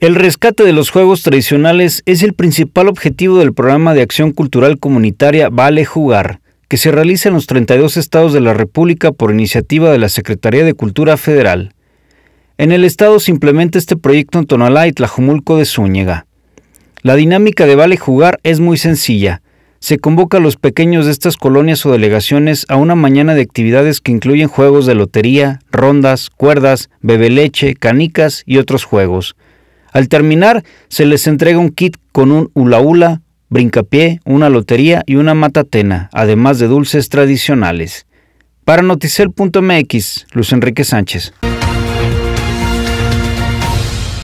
El rescate de los juegos tradicionales es el principal objetivo del programa de acción cultural comunitaria Vale Jugar, que se realiza en los 32 estados de la República por iniciativa de la Secretaría de Cultura Federal. En el estado se implementa este proyecto en Tonalá y Tlajumulco de Zúñiga. La dinámica de Vale Jugar es muy sencilla. Se convoca a los pequeños de estas colonias o delegaciones a una mañana de actividades que incluyen juegos de lotería, rondas, cuerdas, bebeleche, canicas y otros juegos. Al terminar, se les entrega un kit con un hula hula, brincapié, una lotería y una matatena, además de dulces tradicionales. Para Noticel.mx, Luis Enrique Sánchez.